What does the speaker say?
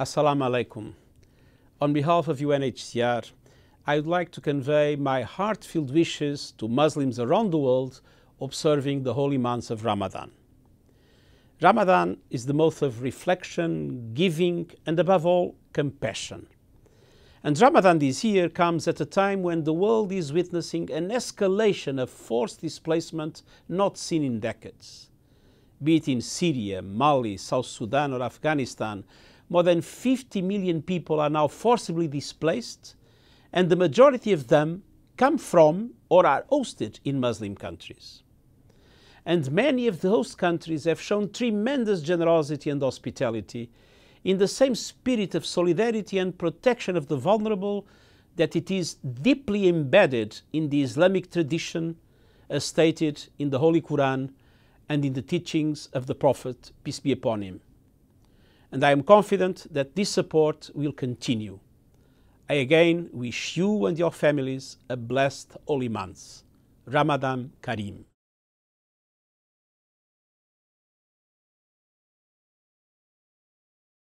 Assalamu alaikum. On behalf of UNHCR, I would like to convey my heartfelt wishes to Muslims around the world observing the holy months of Ramadan. Ramadan is the month of reflection, giving, and above all, compassion. And Ramadan this year comes at a time when the world is witnessing an escalation of forced displacement not seen in decades. Be it in Syria, Mali, South Sudan, or Afghanistan, more than 50 million people are now forcibly displaced, and the majority of them come from or are hosted in Muslim countries. And many of the host countries have shown tremendous generosity and hospitality in the same spirit of solidarity and protection of the vulnerable that it is deeply embedded in the Islamic tradition as stated in the Holy Quran and in the teachings of the Prophet, peace be upon him and I am confident that this support will continue. I again wish you and your families a blessed holy month. Ramadan Karim.